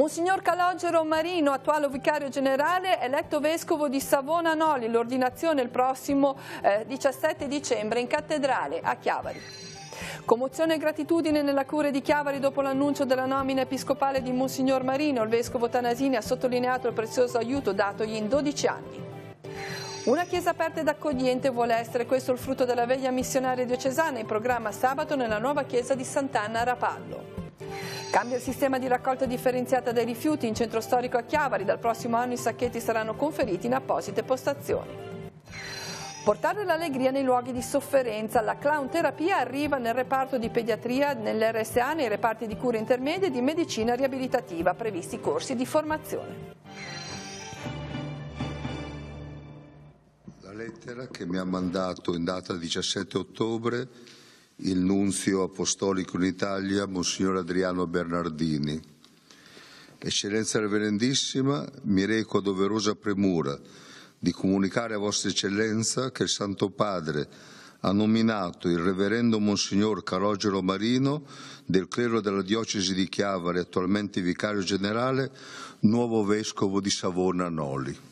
Monsignor Calogero Marino, attuale vicario generale, eletto vescovo di Savona Noli, l'ordinazione il prossimo eh, 17 dicembre in cattedrale a Chiavari. Commozione e gratitudine nella cura di Chiavari dopo l'annuncio della nomina episcopale di Monsignor Marino. Il vescovo Tanasini ha sottolineato il prezioso aiuto datogli in 12 anni. Una chiesa aperta ed accogliente vuole essere questo il frutto della veglia missionaria diocesana in programma sabato nella nuova chiesa di Sant'Anna a Rapallo. Cambia il sistema di raccolta differenziata dei rifiuti in centro storico a Chiavari. Dal prossimo anno i sacchetti saranno conferiti in apposite postazioni. Portare l'allegria nei luoghi di sofferenza. La clown terapia arriva nel reparto di pediatria, nell'RSA, nei reparti di cure intermedie e di medicina riabilitativa, previsti corsi di formazione. La lettera che mi ha mandato in data 17 ottobre il nunzio apostolico in Italia, Monsignor Adriano Bernardini. Eccellenza Reverendissima, mi reco a doverosa premura di comunicare a Vostra Eccellenza che il Santo Padre ha nominato il Reverendo Monsignor Calogero Marino del clero della diocesi di Chiavari, attualmente vicario generale, nuovo vescovo di Savona Noli.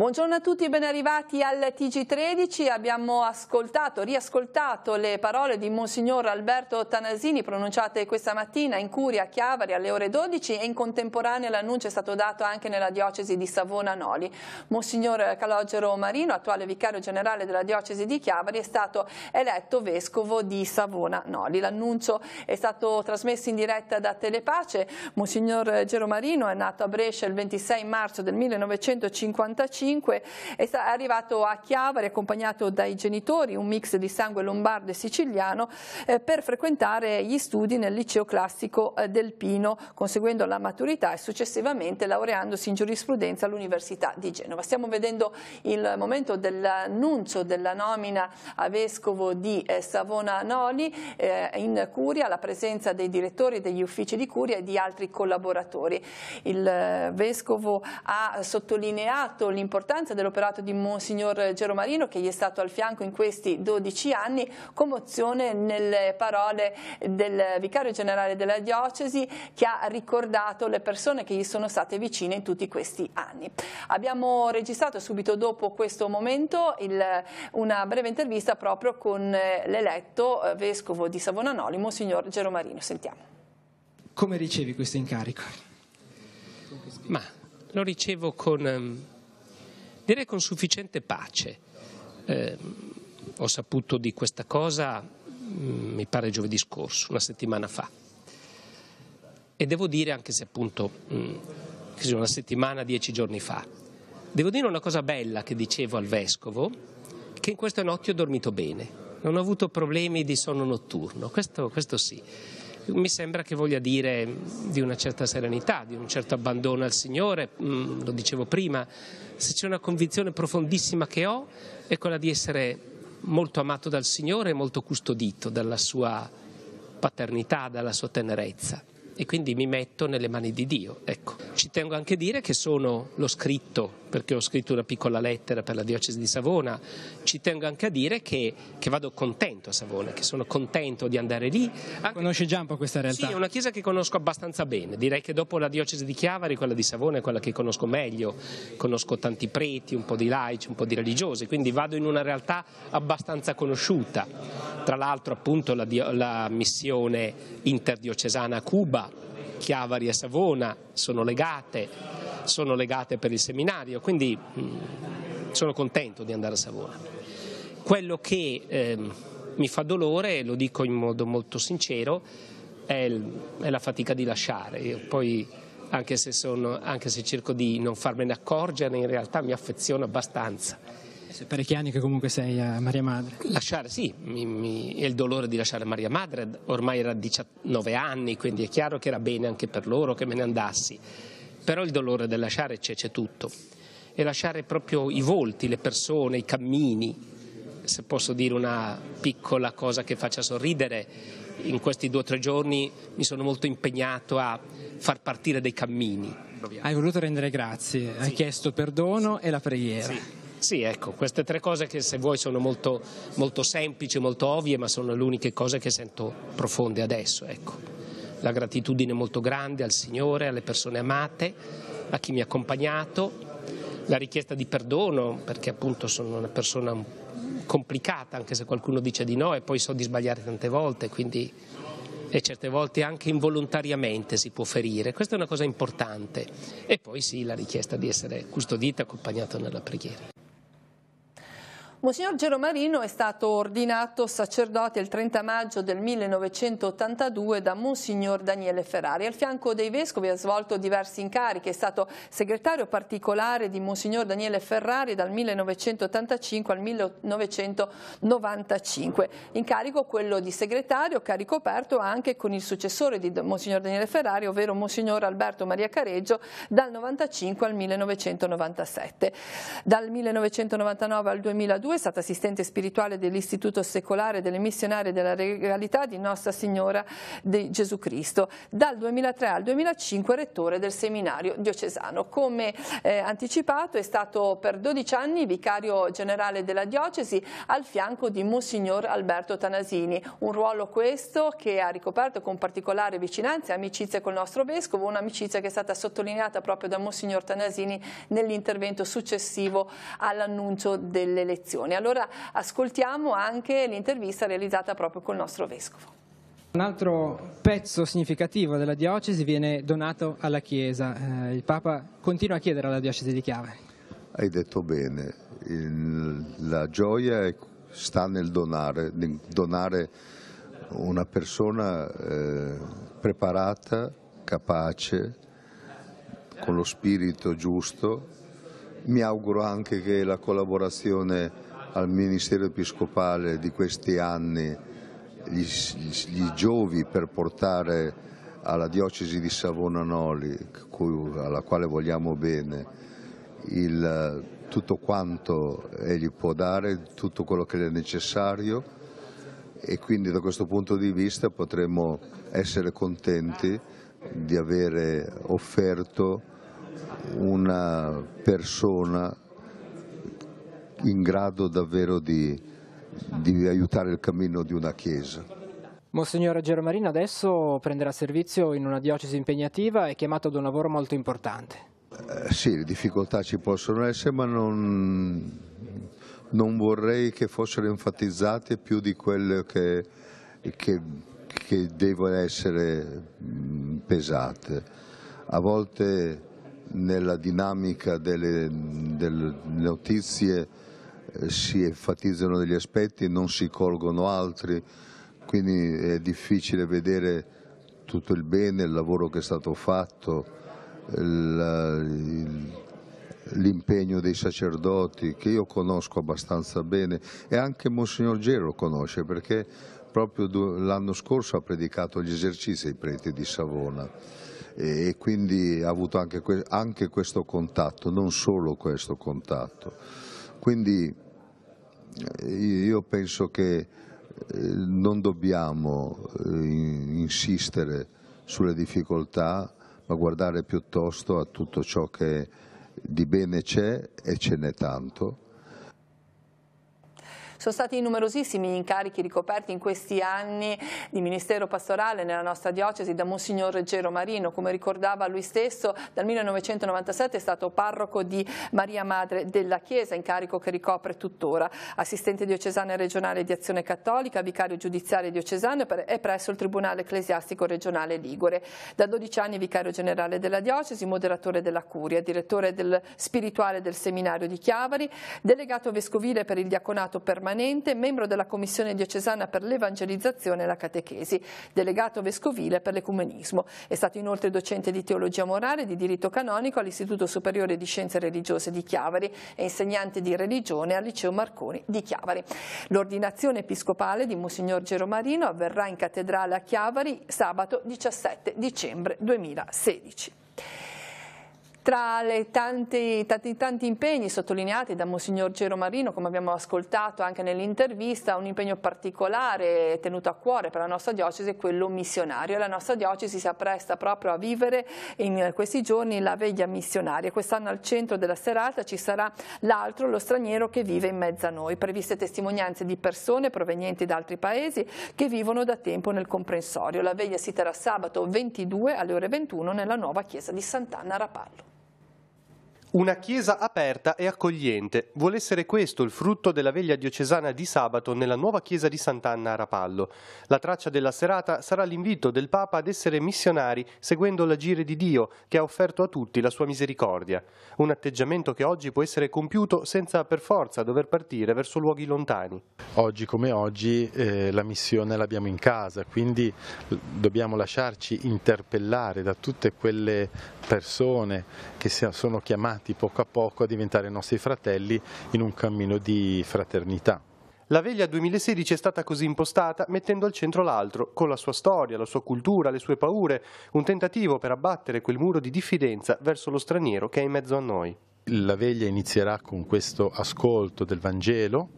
Buongiorno a tutti e ben arrivati al TG13. Abbiamo ascoltato, riascoltato le parole di Monsignor Alberto Tanasini pronunciate questa mattina in Curia a Chiavari alle ore 12 e in contemporanea l'annuncio è stato dato anche nella diocesi di Savona Noli. Monsignor Calogero Marino, attuale vicario generale della diocesi di Chiavari, è stato eletto vescovo di Savona Noli. L'annuncio è stato trasmesso in diretta da Telepace. Monsignor Gero Marino è nato a Brescia il 26 marzo del 1955 1905, è arrivato a Chiavari accompagnato dai genitori, un mix di sangue lombardo e siciliano, eh, per frequentare gli studi nel liceo classico eh, del Pino, conseguendo la maturità e successivamente laureandosi in giurisprudenza all'Università di Genova. Stiamo vedendo il momento dell'annuncio della nomina a vescovo di eh, Savona Noli eh, in Curia, la presenza dei direttori degli uffici di Curia e di altri collaboratori. Il eh, vescovo ha sottolineato l'importanza l'importanza dell'operato di Monsignor Gero Marino che gli è stato al fianco in questi 12 anni, commozione nelle parole del vicario generale della diocesi che ha ricordato le persone che gli sono state vicine in tutti questi anni. Abbiamo registrato subito dopo questo momento il, una breve intervista proprio con eh, l'eletto eh, vescovo di Savonanoli, Monsignor Gero Marino. Sentiamo. Come ricevi questo incarico? Ma lo ricevo con ehm, direi con sufficiente pace. Eh, ho saputo di questa cosa, mm, mi pare giovedì scorso, una settimana fa. E devo dire, anche se appunto mh, mm, una settimana, dieci giorni fa, devo dire una cosa bella che dicevo al vescovo, che in queste notti ho dormito bene, non ho avuto problemi di sonno notturno, questo, questo sì mi sembra che voglia dire di una certa serenità, di un certo abbandono al Signore, mm, lo dicevo prima, se c'è una convinzione profondissima che ho è quella di essere molto amato dal Signore e molto custodito dalla sua paternità, dalla sua tenerezza e quindi mi metto nelle mani di Dio, ecco. Ci tengo anche a dire che sono, l'ho scritto perché ho scritto una piccola lettera per la diocesi di Savona, ci tengo anche a dire che, che vado contento a Savona, che sono contento di andare lì. Anche... Conosce già un po' questa realtà? Sì, è una chiesa che conosco abbastanza bene, direi che dopo la diocesi di Chiavari quella di Savona è quella che conosco meglio, conosco tanti preti, un po' di laici, un po' di religiosi, quindi vado in una realtà abbastanza conosciuta. Tra l'altro appunto la, la missione interdiocesana a Cuba Chiavari e Savona sono legate, sono legate per il seminario, quindi sono contento di andare a Savona. Quello che eh, mi fa dolore, lo dico in modo molto sincero, è, il, è la fatica di lasciare. Io poi, anche se, sono, anche se cerco di non farmene accorgere, in realtà mi affeziono abbastanza parecchi anni che comunque sei a eh, Maria Madre. Lasciare, sì, mi, mi, il dolore di lasciare Maria Madre, ormai era 19 anni, quindi è chiaro che era bene anche per loro che me ne andassi, però il dolore del lasciare c'è, c'è tutto. E lasciare proprio i volti, le persone, i cammini, se posso dire una piccola cosa che faccia sorridere, in questi due o tre giorni mi sono molto impegnato a far partire dei cammini. Hai voluto rendere grazie, sì. hai chiesto perdono sì. e la preghiera. Sì. Sì, ecco, queste tre cose che se vuoi sono molto, molto semplici, molto ovvie, ma sono le uniche cose che sento profonde adesso. Ecco. La gratitudine molto grande al Signore, alle persone amate, a chi mi ha accompagnato, la richiesta di perdono, perché appunto sono una persona complicata, anche se qualcuno dice di no, e poi so di sbagliare tante volte, quindi e certe volte anche involontariamente si può ferire. Questa è una cosa importante. E poi sì, la richiesta di essere custodita e accompagnata nella preghiera. Monsignor Geromarino è stato ordinato sacerdote il 30 maggio del 1982 da Monsignor Daniele Ferrari. Al fianco dei vescovi ha svolto diversi incarichi, è stato segretario particolare di Monsignor Daniele Ferrari dal 1985 al 1995. Incarico quello di segretario che ha ricoperto anche con il successore di Monsignor Daniele Ferrari, ovvero Monsignor Alberto Maria Careggio, dal 1995 al 1997. Dal 1999 al 2002 1992 è stata assistente spirituale dell'Istituto Secolare delle Missionarie della Regalità di Nostra Signora di Gesù Cristo. Dal 2003 al 2005 rettore del seminario diocesano. Come eh, anticipato è stato per 12 anni vicario generale della diocesi al fianco di Monsignor Alberto Tanasini. Un ruolo questo che ha ricoperto con particolare vicinanza e amicizia col nostro vescovo, un'amicizia che è stata sottolineata proprio da Monsignor Tanasini nell'intervento successivo all'annuncio dell'elezione ragione. Allora ascoltiamo anche l'intervista realizzata proprio col nostro Vescovo. Un altro pezzo significativo della diocesi viene donato alla Chiesa. Eh, il Papa continua a chiedere alla diocesi di Chiave. Hai detto bene, il, la gioia è, sta nel donare, nel donare una persona eh, preparata, capace, con lo spirito giusto. Mi auguro anche che la collaborazione al ministero episcopale di questi anni gli, gli giovi per portare alla diocesi di Savona Noli, alla quale vogliamo bene, il, tutto quanto egli può dare, tutto quello che le è necessario e quindi da questo punto di vista potremmo essere contenti di avere offerto una persona in grado davvero di, di aiutare il cammino di una Chiesa. Monsignore Ruggero Marino adesso prenderà servizio in una diocesi impegnativa e chiamato ad un lavoro molto importante. Eh, sì, le difficoltà ci possono essere, ma non, non vorrei che fossero enfatizzate più di quelle che, che, che devono essere mm, pesate. A volte nella dinamica delle, delle notizie si enfatizzano degli aspetti e non si colgono altri, quindi è difficile vedere tutto il bene, il lavoro che è stato fatto, l'impegno dei sacerdoti che io conosco abbastanza bene e anche Monsignor Gero conosce perché proprio l'anno scorso ha predicato gli esercizi ai preti di Savona e quindi ha avuto anche, anche questo contatto, non solo questo contatto. Quindi eh, io penso che eh, non dobbiamo eh, insistere sulle difficoltà, ma guardare piuttosto a tutto ciò che di bene c'è e ce n'è tanto sono stati numerosissimi gli incarichi ricoperti in questi anni di ministero pastorale nella nostra diocesi da Monsignor Reggero Marino, come ricordava lui stesso dal 1997 è stato parroco di Maria Madre della Chiesa, incarico che ricopre tuttora, assistente diocesana regionale di Azione Cattolica, vicario giudiziario diocesano e presso il Tribunale Ecclesiastico regionale Ligure. Da 12 anni vicario generale della diocesi, moderatore della curia, direttore del spirituale del seminario di Chiavari, delegato vescovile per il diaconato permanente permanente, membro della Commissione diocesana per l'evangelizzazione e la catechesi, delegato vescovile per l'ecumenismo. È stato inoltre docente di teologia morale e di diritto canonico all'Istituto Superiore di Scienze Religiose di Chiavari e insegnante di religione al Liceo Marconi di Chiavari. L'ordinazione episcopale di Monsignor Gero Marino avverrà in cattedrale a Chiavari sabato 17 dicembre 2016. Tra i tanti, tanti, tanti, impegni sottolineati da Monsignor Gero Marino, come abbiamo ascoltato anche nell'intervista, un impegno particolare tenuto a cuore per la nostra diocesi è quello missionario. La nostra diocesi si appresta proprio a vivere in questi giorni la veglia missionaria. Quest'anno al centro della serata ci sarà l'altro, lo straniero che vive in mezzo a noi. Previste testimonianze di persone provenienti da altri paesi che vivono da tempo nel comprensorio. La veglia si terrà sabato 22 alle ore 21 nella nuova chiesa di Sant'Anna Rapallo. Una chiesa aperta e accogliente. Vuole essere questo il frutto della veglia diocesana di sabato nella nuova chiesa di Sant'Anna a Rapallo. La traccia della serata sarà l'invito del Papa ad essere missionari seguendo l'agire di Dio che ha offerto a tutti la sua misericordia. Un atteggiamento che oggi può essere compiuto senza per forza dover partire verso luoghi lontani. Oggi come oggi eh, la missione l'abbiamo in casa, quindi dobbiamo lasciarci interpellare da tutte quelle persone che sono chiamate chiamati poco a poco a diventare nostri fratelli in un cammino di fraternità. La veglia 2016 è stata così impostata mettendo al centro l'altro, con la sua storia, la sua cultura, le sue paure, un tentativo per abbattere quel muro di diffidenza verso lo straniero che è in mezzo a noi. La veglia inizierà con questo ascolto del Vangelo,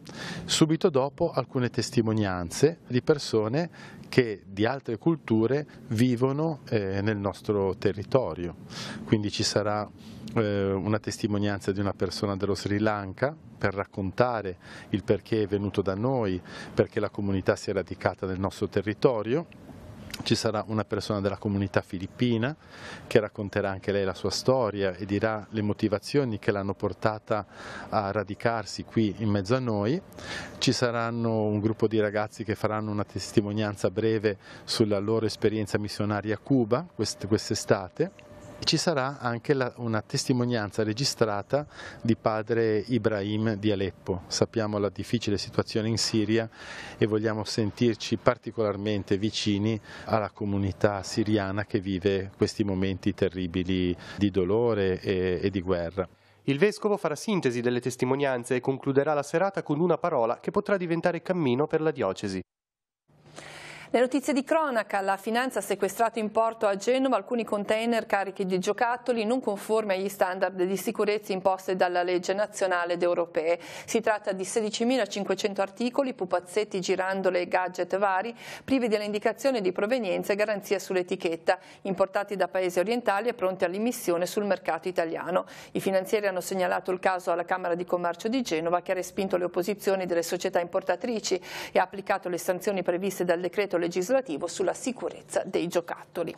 subito dopo alcune testimonianze di persone che di altre culture vivono eh, nel nostro territorio. Quindi ci sarà eh, una testimonianza di una persona dello Sri Lanka per raccontare il perché è venuto da noi, perché la comunità si è radicata nel nostro territorio. Ci sarà una persona della comunità filippina che racconterà anche lei la sua storia e dirà le motivazioni che l'hanno portata a radicarsi qui in mezzo a noi. Ci saranno un gruppo di ragazzi che faranno una testimonianza breve sulla loro esperienza missionaria a Cuba quest'estate e ci sarà anche la, una testimonianza registrata di padre Ibrahim di Aleppo. Sappiamo la difficile situazione in Siria e vogliamo sentirci particolarmente vicini alla comunità siriana che vive questi momenti terribili di dolore e, e di guerra. Il vescovo farà sintesi delle testimonianze e concluderà la serata con una parola che potrà diventare cammino per la diocesi. Le notizie di cronaca, la finanza ha sequestrato in porto a Genova alcuni container carichi di giocattoli non conformi agli standard di sicurezza imposti dalla legge nazionale ed europea. Si tratta di 16.500 articoli, pupazzetti, girandole e gadget vari, privi dell'indicazione di provenienza e garanzia sull'etichetta, importati da paesi orientali e pronti all'immissione sul mercato italiano. I finanzieri hanno segnalato il caso alla Camera di Commercio di Genova che ha respinto le opposizioni delle società importatrici e ha applicato le sanzioni previste dal decreto legislativo sulla sicurezza dei giocattoli.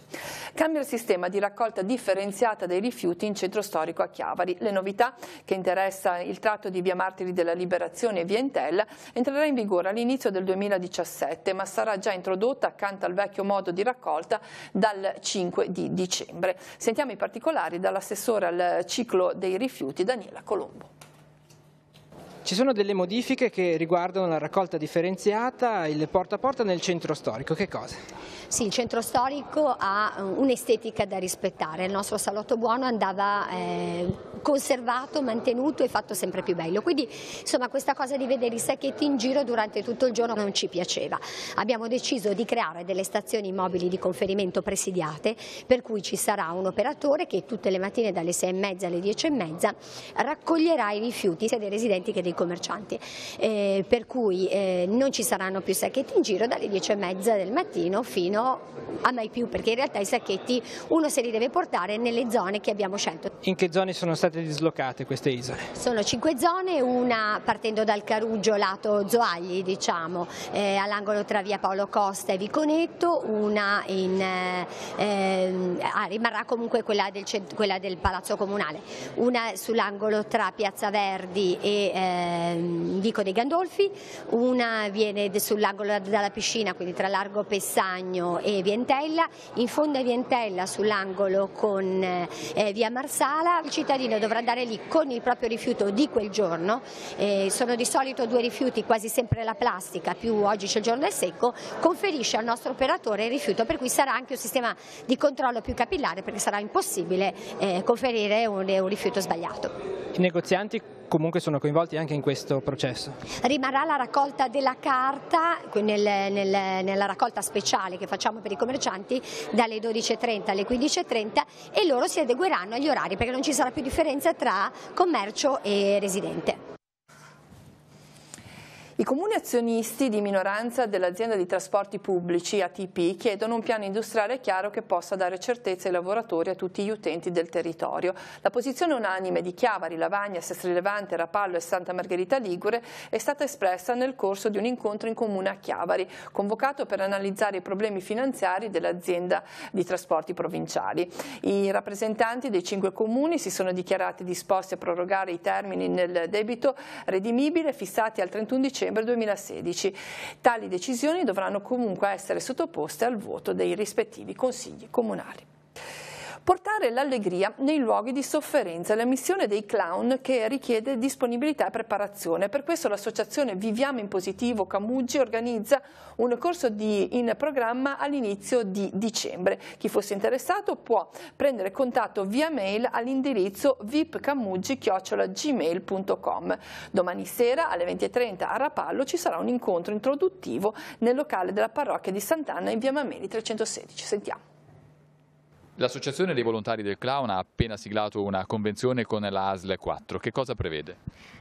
Cambia il sistema di raccolta differenziata dei rifiuti in centro storico a Chiavari. Le novità che interessa il tratto di Via Martiri della Liberazione e Via Entella entrerà in vigore all'inizio del 2017, ma sarà già introdotta accanto al vecchio modo di raccolta dal 5 di dicembre. Sentiamo i particolari dall'assessore al ciclo dei rifiuti Daniela Colombo. Ci sono delle modifiche che riguardano la raccolta differenziata, il porta a porta nel centro storico, che cosa? Sì, il centro storico ha eh, un'estetica da rispettare, il nostro salotto buono andava eh, conservato, mantenuto e fatto sempre più bello, quindi insomma questa cosa di vedere i sacchetti in giro durante tutto il giorno non ci piaceva. Abbiamo deciso di creare delle stazioni mobili di conferimento presidiate per cui ci sarà un operatore che tutte le mattine dalle 6 e mezza alle 10 e mezza raccoglierà i rifiuti sia dei residenti che dei commercianti, eh, per cui eh, non ci saranno più sacchetti in giro dalle 10 e mezza del mattino fino a mai più, perché in realtà i sacchetti uno se li deve portare nelle zone che abbiamo scelto. In che zone sono state dislocate queste isole? Sono cinque zone, una partendo dal Caruggio lato Zoagli, diciamo, eh, all'angolo tra via Paolo Costa e Viconetto, una in, eh, ah, rimarrà comunque quella del, quella del Palazzo Comunale, una sull'angolo tra Piazza Verdi e eh, Ehm, Vico dei Gandolfi, una viene sull'angolo della piscina, quindi tra Largo Pessagno e Vientella, in fondo a Vientella sull'angolo con eh, eh, via Marsala, il cittadino dovrà andare lì con il proprio rifiuto di quel giorno, eh, sono di solito due rifiuti, quasi sempre la plastica, più oggi c'è il giorno del secco, conferisce al nostro operatore il rifiuto, per cui sarà anche un sistema di controllo più capillare perché sarà impossibile eh, conferire un, un rifiuto sbagliato. I negozianti comunque sono coinvolti anche in questo processo. Rimarrà la raccolta della carta nel, nel, nella raccolta speciale che facciamo per i commercianti dalle 12.30 alle 15.30 e loro si adegueranno agli orari perché non ci sarà più differenza tra commercio e residente. I comuni azionisti di minoranza dell'azienda di trasporti pubblici ATP chiedono un piano industriale chiaro che possa dare certezza ai lavoratori e a tutti gli utenti del territorio. La posizione unanime di Chiavari, Lavagna, Sestri Levante, Rapallo e Santa Margherita Ligure è stata espressa nel corso di un incontro in comune a Chiavari, convocato per analizzare i problemi finanziari dell'azienda di trasporti provinciali. I rappresentanti dei cinque comuni si sono dichiarati disposti a prorogare i termini nel debito redimibile fissati al 31 dicembre dicembre 2016. Tali decisioni dovranno comunque essere sottoposte al voto dei rispettivi consigli comunali portare l'allegria nei luoghi di sofferenza, la missione dei clown che richiede disponibilità e preparazione. Per questo l'associazione Viviamo in Positivo Camuggi organizza un corso di, in programma all'inizio di dicembre. Chi fosse interessato può prendere contatto via mail all'indirizzo vipcamuggi-gmail.com. Domani sera alle 20.30 a Rapallo ci sarà un incontro introduttivo nel locale della parrocchia di Sant'Anna in via Mameli 316. Sentiamo. L'Associazione dei Volontari del Clown ha appena siglato una convenzione con la ASL 4. Che cosa prevede?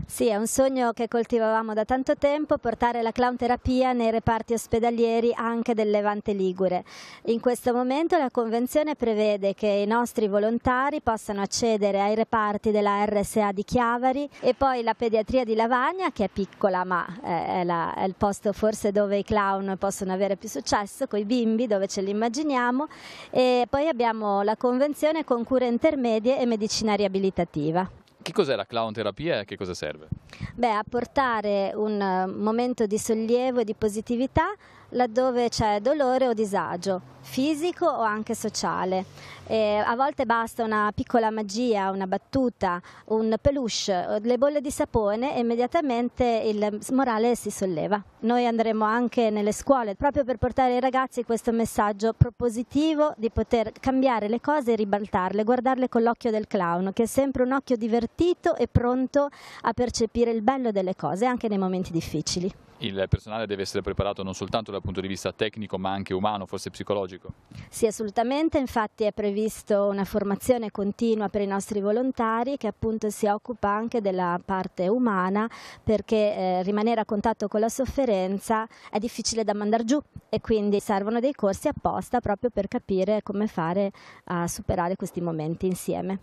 Sì, è un sogno che coltivavamo da tanto tempo, portare la clown terapia nei reparti ospedalieri anche del Levante Ligure. In questo momento la convenzione prevede che i nostri volontari possano accedere ai reparti della RSA di Chiavari e poi la pediatria di Lavagna, che è piccola ma eh, è, la, è il posto forse dove i clown possono avere più successo, con i bimbi dove ce li immaginiamo. E poi abbiamo studiamo la convenzione con cure intermedie e medicina riabilitativa. Che cos'è la clown terapia e a che cosa serve? Beh, a portare un eh, momento di sollievo e di positività laddove c'è dolore o disagio fisico o anche sociale. E a volte basta una piccola magia, una battuta, un peluche, le bolle di sapone e immediatamente il morale si solleva. Noi andremo anche nelle scuole proprio per portare ai ragazzi questo messaggio propositivo di poter cambiare le cose e ribaltarle, guardarle con l'occhio del clown, che è sempre un occhio divertito e pronto a percepire il bello delle cose anche nei momenti difficili il personale deve essere preparato non soltanto dal punto di vista tecnico ma anche umano, forse psicologico? Sì, assolutamente, infatti è previsto una formazione continua per i nostri volontari che appunto si occupa anche della parte umana perché eh, rimanere a contatto con la sofferenza è difficile da mandare giù e quindi servono dei corsi apposta proprio per capire come fare a superare questi momenti insieme.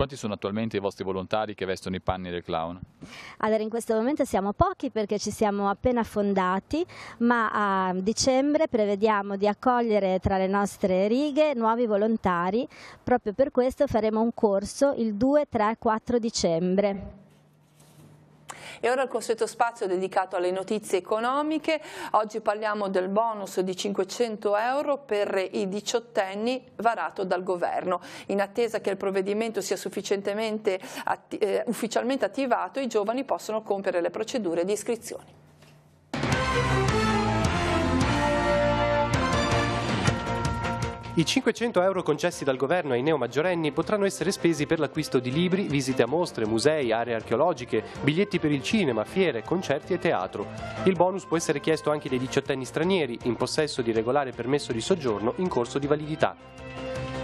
Quanti sono attualmente i vostri volontari che vestono i panni del clown? Allora in questo momento siamo pochi perché ci siamo appena fondati, ma a dicembre prevediamo di accogliere tra le nostre righe nuovi volontari, proprio per questo faremo un corso il 2, 3, 4 dicembre. E ora il consueto spazio dedicato alle notizie economiche. Oggi parliamo del bonus di 500 euro per i diciottenni varato dal governo. In attesa che il provvedimento sia sufficientemente atti eh, ufficialmente attivato, i giovani possono compiere le procedure di iscrizione. I 500 euro concessi dal governo ai neo maggiorenni potranno essere spesi per l'acquisto di libri, visite a mostre, musei, aree archeologiche, biglietti per il cinema, fiere, concerti e teatro. Il bonus può essere chiesto anche dai diciottenni stranieri in possesso di regolare permesso di soggiorno in corso di validità.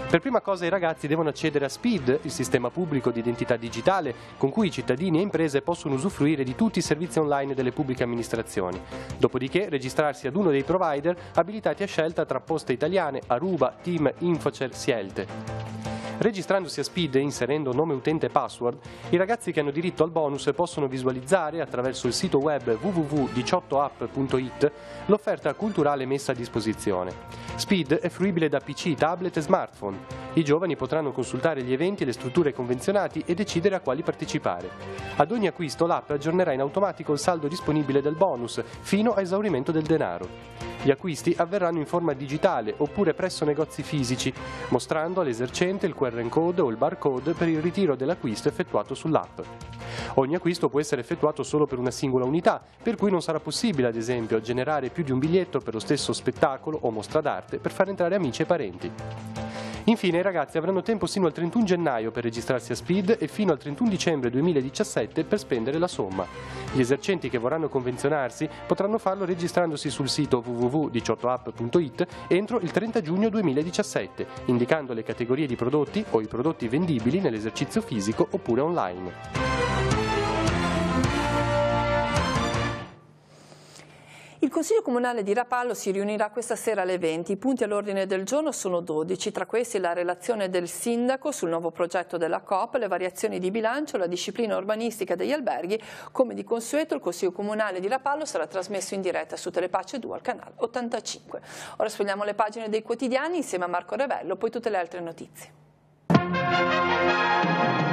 Per prima cosa i ragazzi devono accedere a SPID, il sistema pubblico di identità digitale, con cui i cittadini e imprese possono usufruire di tutti i servizi online delle pubbliche amministrazioni. Dopodiché registrarsi ad uno dei provider abilitati a scelta tra poste italiane, Aruba, Team, Infocel, Sielte. Registrandosi a Speed e inserendo nome utente e password, i ragazzi che hanno diritto al bonus possono visualizzare attraverso il sito web www.18app.it l'offerta culturale messa a disposizione. Speed è fruibile da PC, tablet e smartphone. I giovani potranno consultare gli eventi e le strutture convenzionati e decidere a quali partecipare. Ad ogni acquisto l'app aggiornerà in automatico il saldo disponibile del bonus fino a esaurimento del denaro. Gli acquisti avverranno in forma digitale oppure presso negozi fisici, mostrando all'esercente il QR code o il barcode per il ritiro dell'acquisto effettuato sull'app. Ogni acquisto può essere effettuato solo per una singola unità, per cui non sarà possibile, ad esempio, generare più di un biglietto per lo stesso spettacolo o mostra d'arte per far entrare amici e parenti. Infine i ragazzi avranno tempo sino al 31 gennaio per registrarsi a Speed e fino al 31 dicembre 2017 per spendere la somma. Gli esercenti che vorranno convenzionarsi potranno farlo registrandosi sul sito www.18app.it entro il 30 giugno 2017, indicando le categorie di prodotti o i prodotti vendibili nell'esercizio fisico oppure online. Il Consiglio Comunale di Rapallo si riunirà questa sera alle 20. I punti all'ordine del giorno sono 12, tra questi la relazione del Sindaco sul nuovo progetto della COP, le variazioni di bilancio, la disciplina urbanistica degli alberghi. Come di consueto il Consiglio Comunale di Rapallo sarà trasmesso in diretta su Telepace 2 al canale 85. Ora sfogliamo le pagine dei quotidiani insieme a Marco Revello, poi tutte le altre notizie.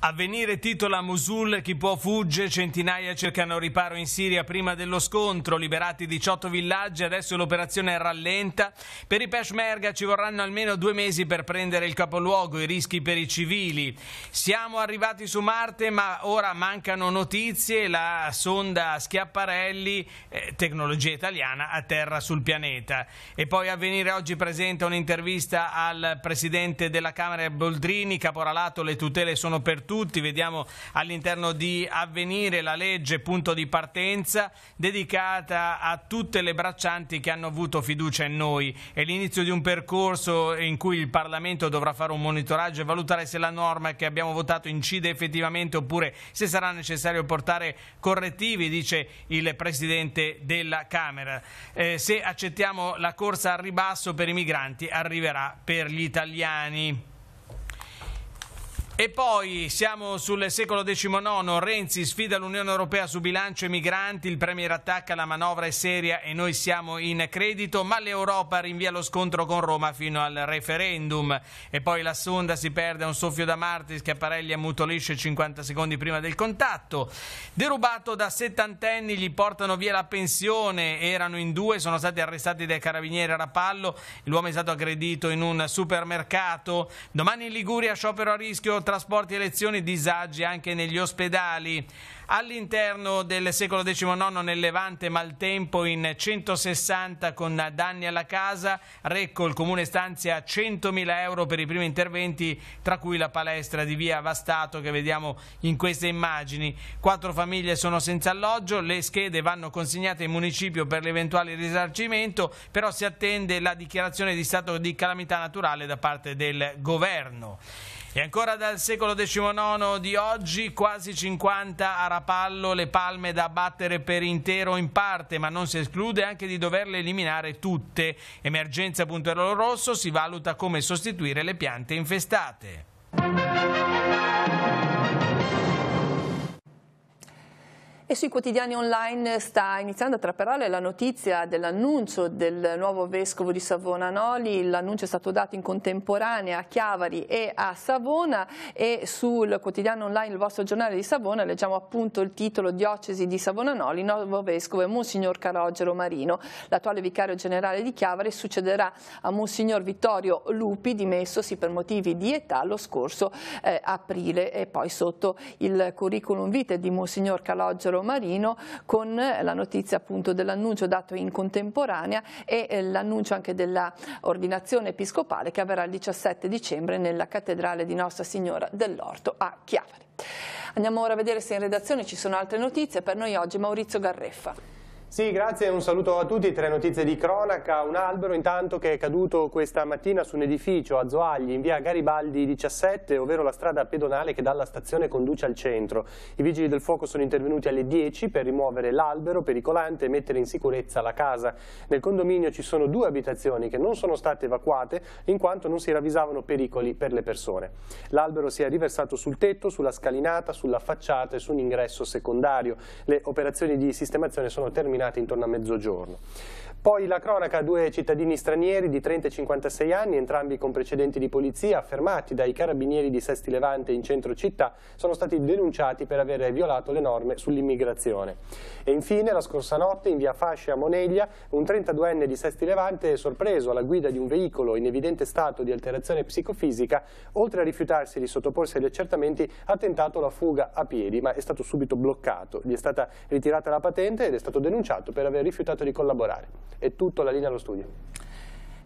Avvenire titola Mosul, chi può fugge, centinaia cercano riparo in Siria prima dello scontro, liberati 18 villaggi, adesso l'operazione rallenta. Per i Peshmerga ci vorranno almeno due mesi per prendere il capoluogo, i rischi per i civili. Siamo arrivati su Marte ma ora mancano notizie, la sonda Schiaparelli, eh, tecnologia italiana, a terra sul pianeta. E poi avvenire oggi presenta un'intervista al presidente della Camera Boldrini, caporalato, le tutele sono per tutti tutti, vediamo all'interno di Avvenire la legge punto di partenza dedicata a tutte le braccianti che hanno avuto fiducia in noi. È l'inizio di un percorso in cui il Parlamento dovrà fare un monitoraggio e valutare se la norma che abbiamo votato incide effettivamente oppure se sarà necessario portare correttivi, dice il Presidente della Camera. Eh, se accettiamo la corsa al ribasso per i migranti arriverà per gli italiani. E poi siamo sul secolo XIX, Renzi sfida l'Unione Europea su bilancio e migranti, il Premier attacca la manovra è seria e noi siamo in credito, ma l'Europa rinvia lo scontro con Roma fino al referendum. E poi la sonda si perde a un soffio da Martis che Apparelli ammutolisce 50 secondi prima del contatto. Derubato da settantenni, gli portano via la pensione, erano in due, sono stati arrestati dai carabinieri a Rapallo, l'uomo è stato aggredito in un supermercato. Domani in Liguria sciopero a rischio trasporti e lezioni, disagi anche negli ospedali. All'interno del secolo XIX nel Levante maltempo in 160 con danni alla casa, Recco il comune stanzia 100.000 euro per i primi interventi tra cui la palestra di via Vastato che vediamo in queste immagini. Quattro famiglie sono senza alloggio, le schede vanno consegnate in municipio per l'eventuale risarcimento, però si attende la dichiarazione di stato di calamità naturale da parte del governo. E ancora dal secolo XIX di oggi, quasi 50 a Rapallo le palme da abbattere per intero in parte, ma non si esclude anche di doverle eliminare tutte. Emergenza Punterolo Rosso si valuta come sostituire le piante infestate. E sui quotidiani online sta iniziando a traperare la notizia dell'annuncio del nuovo vescovo di Savona Noli, l'annuncio è stato dato in contemporanea a Chiavari e a Savona e sul quotidiano online Il vostro giornale di Savona leggiamo appunto il titolo Diocesi di Savona Noli, nuovo vescovo è Monsignor Carogero Marino, l'attuale vicario generale di Chiavari succederà a Monsignor Vittorio Lupi dimessosi per motivi di età lo scorso eh, aprile e poi sotto il curriculum vitae di Monsignor Calogero marino con la notizia appunto dell'annuncio dato in contemporanea e eh, l'annuncio anche dell'ordinazione episcopale che avverrà il 17 dicembre nella cattedrale di Nostra Signora dell'Orto a Chiavari. Andiamo ora a vedere se in redazione ci sono altre notizie. Per noi oggi Maurizio Garreffa. Sì, grazie, un saluto a tutti, tre notizie di cronaca, un albero intanto che è caduto questa mattina su un edificio a Zoagli in via Garibaldi 17, ovvero la strada pedonale che dalla stazione conduce al centro. I vigili del fuoco sono intervenuti alle 10 per rimuovere l'albero pericolante e mettere in sicurezza la casa. Nel condominio ci sono due abitazioni che non sono state evacuate in quanto non si ravvisavano pericoli per le persone. L'albero si è riversato sul tetto, sulla scalinata, sulla facciata e su un ingresso secondario. Le operazioni di sistemazione sono terminate camminate intorno a mezzogiorno. Poi la cronaca, due cittadini stranieri di 30 e 56 anni, entrambi con precedenti di polizia, fermati dai carabinieri di Sesti Levante in centro città, sono stati denunciati per aver violato le norme sull'immigrazione. E infine, la scorsa notte, in via Fascia a Moneglia, un 32enne di Sesti Levante è sorpreso alla guida di un veicolo in evidente stato di alterazione psicofisica, oltre a rifiutarsi di sottoporsi agli accertamenti, ha tentato la fuga a piedi, ma è stato subito bloccato. Gli è stata ritirata la patente ed è stato denunciato per aver rifiutato di collaborare e tutta la linea allo studio.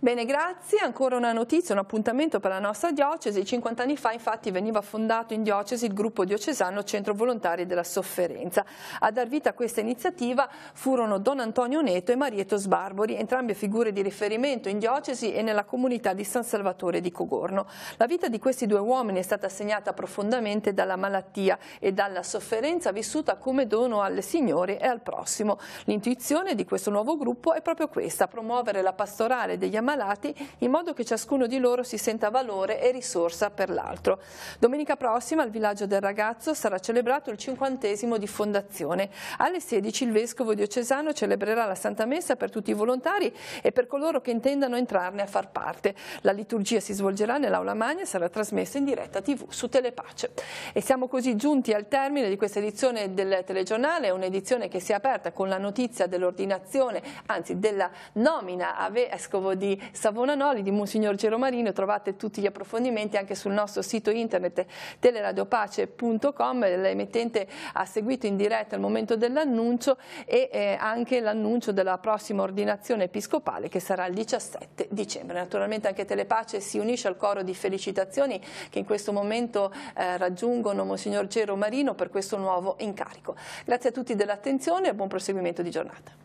Bene, grazie. Ancora una notizia, un appuntamento per la nostra diocesi. 50 anni fa infatti veniva fondato in diocesi il gruppo diocesano Centro Volontari della Sofferenza. A dar vita a questa iniziativa furono Don Antonio Neto e Marietto Sbarbori, entrambe figure di riferimento in diocesi e nella comunità di San Salvatore di Cogorno. La vita di questi due uomini è stata segnata profondamente dalla malattia e dalla sofferenza vissuta come dono al Signore e al prossimo. L'intuizione di questo nuovo gruppo è proprio questa, promuovere la pastorale degli amanti ammalati in modo che ciascuno di loro si senta valore e risorsa per l'altro. Domenica prossima al villaggio del ragazzo sarà celebrato il cinquantesimo di fondazione. Alle 16 il vescovo diocesano celebrerà la Santa Messa per tutti i volontari e per coloro che intendano entrarne a far parte. La liturgia si svolgerà nell'aula magna e sarà trasmessa in diretta tv su Telepace. E siamo così giunti al termine di questa edizione del telegiornale, un'edizione che si è aperta con la notizia dell'ordinazione, anzi della nomina a vescovo di Savona Noli di Monsignor Gero Marino, trovate tutti gli approfondimenti anche sul nostro sito internet teleradiopace.com, l'emittente ha seguito in diretta il momento dell'annuncio e eh, anche l'annuncio della prossima ordinazione episcopale che sarà il 17 dicembre. Naturalmente anche Telepace si unisce al coro di felicitazioni che in questo momento eh, raggiungono Monsignor Gero Marino per questo nuovo incarico. Grazie a tutti dell'attenzione e buon proseguimento di giornata.